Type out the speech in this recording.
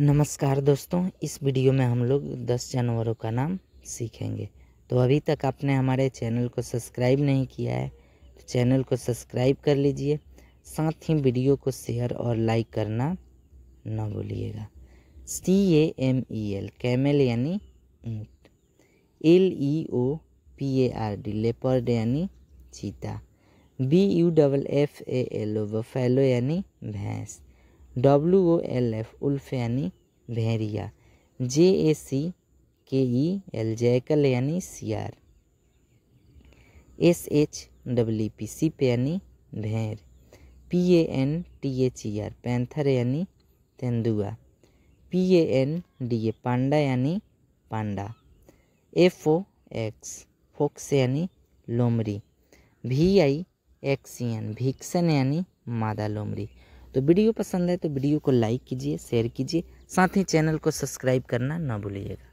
नमस्कार दोस्तों इस वीडियो में हम लोग 10 जानवरों का नाम सीखेंगे तो अभी तक आपने हमारे चैनल को सब्सक्राइब नहीं किया है तो चैनल को सब्सक्राइब कर लीजिए साथ ही वीडियो को शेयर और लाइक करना न भूलिएगा C A M E L camel यानी ऊँट L E O P A R D leopard यानी चीता B U double F A L O buffalo यानी भैंस W O L F wolf यानी भेड़िया J A C K E L jackal यानी R S H W P sheep यानी भैर P A N T H E R panther यानी तेंदुआ P A N D A panda यानी panda F O X fox यानी लोमरी we I एक्सियन e भिक्सन यानी मादा लोमरी तो वीडियो पसंद है तो वीडियो को लाइक कीजिए शेयर कीजिए साथ ही चैनल को सब्सक्राइब करना ना भूलिएगा